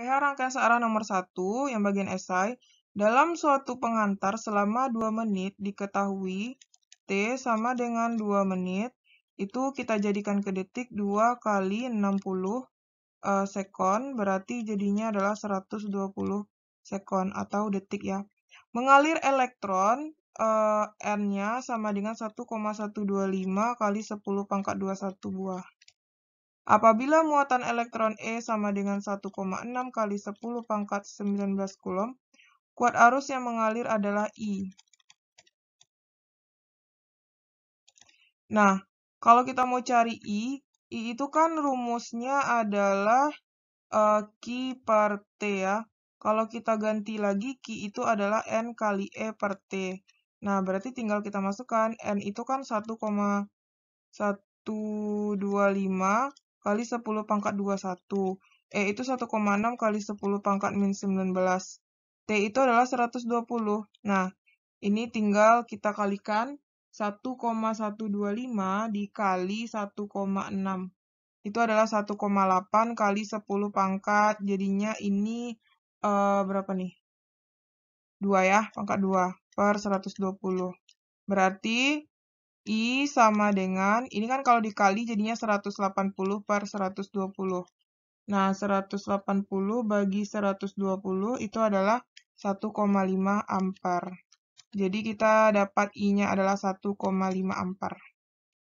PH rangkaian searah nomor 1 yang bagian esai dalam suatu pengantar selama 2 menit diketahui T sama dengan 2 menit itu kita jadikan ke detik 2 kali 60 uh, eh, sekon berarti jadinya adalah 120 sekon atau detik ya. Mengalir elektron uh, N-nya sama dengan 1,125 kali 10 pangkat 21 buah. Apabila muatan elektron E sama dengan 1,6 kali 10 pangkat 19 Coulomb, kuat arus yang mengalir adalah I. Nah, kalau kita mau cari I, I itu kan rumusnya adalah uh, eh, Q per T ya. Kalau kita ganti lagi, Q itu adalah N kali E per T. Nah, berarti tinggal kita masukkan N itu kan 1,125 kali 10 pangkat 21. E itu 1,6 kali 10 pangkat min 19. T itu adalah 120. Nah, ini tinggal kita kalikan 1,125 dikali 1,6. Itu adalah 1,8 kali 10 pangkat. Jadinya ini uh, berapa nih? 2 ya, pangkat 2 per 120. Berarti I sama dengan, ini kan kalau dikali jadinya 180 per 120. Nah, 180 bagi 120 itu adalah 1,5 ampere. Jadi kita dapat I-nya adalah 1,5 ampere.